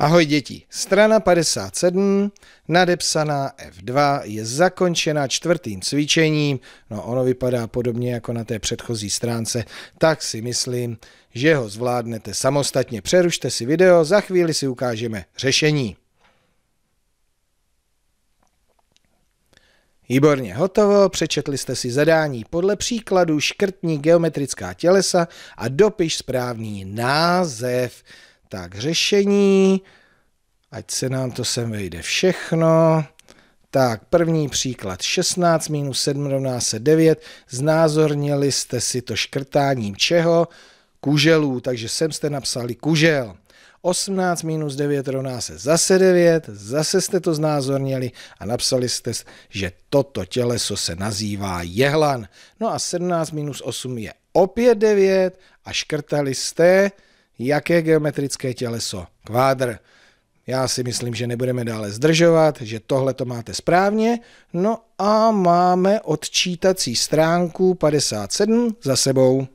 Ahoj děti, strana 57, nadepsaná F2, je zakončena čtvrtým cvičením, no ono vypadá podobně jako na té předchozí stránce, tak si myslím, že ho zvládnete samostatně. Přerušte si video, za chvíli si ukážeme řešení. Výborně, hotovo, přečetli jste si zadání. Podle příkladu škrtní geometrická tělesa a dopiš správný název. Tak řešení, ať se nám to sem vejde všechno. Tak, první příklad. 16 minus 7 rovná se 9. Znázornili jste si to škrtáním čeho? Kuželů, takže sem jste napsali kužel. 18 minus 9 rovná se zase 9, zase jste to znázornili a napsali jste, že toto těleso se nazývá jehlan. No a 17 minus 8 je opět 9 a škrtali jste jaké geometrické těleso? Kvádr. Já si myslím, že nebudeme dále zdržovat, že tohle to máte správně. No a máme odčítací stránku 57 za sebou.